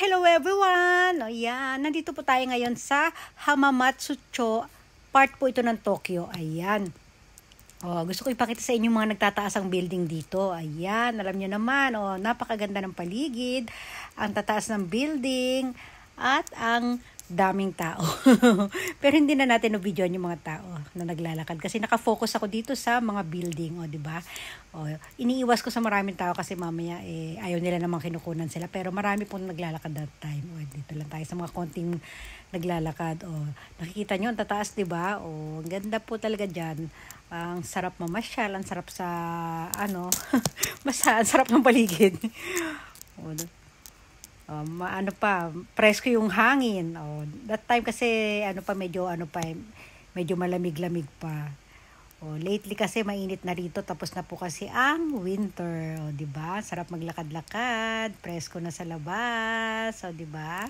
Hello everyone! O yan, nandito po tayo ngayon sa Hamamatsucho. Part po ito ng Tokyo. Ayan. O, oh, gusto ko ipakita sa inyo mga nagtataas ang building dito. Ayan, alam nyo naman. O, oh, napakaganda ng paligid. Ang tataas ng building. At ang daming tao. Pero hindi na natin ubidyon yung mga tao na naglalakad kasi nakafocus ako dito sa mga building, o oh, di ba? O oh, iniiwas ko sa maraming tao kasi mamaya eh ayaw nila namang kinukunan sila pero marami pong naglalakad that time. O oh, dito lang tayo sa mga konting naglalakad. O nakikita niyo ang tataas, di ba? O ang ganda po talaga diyan. Ang sarap mamasyal, ang sarap sa ano, basta ang sarap ng paligid. o, um, ano pa, presko yung hangin. Oh, that time kasi ano pa medyo ano pa medyo malamig-lamig pa. Oh, lately kasi mainit na rito tapos na po kasi ang winter, oh, 'di ba? Sarap maglakad-lakad, presko na sa labas, oh, 'di ba?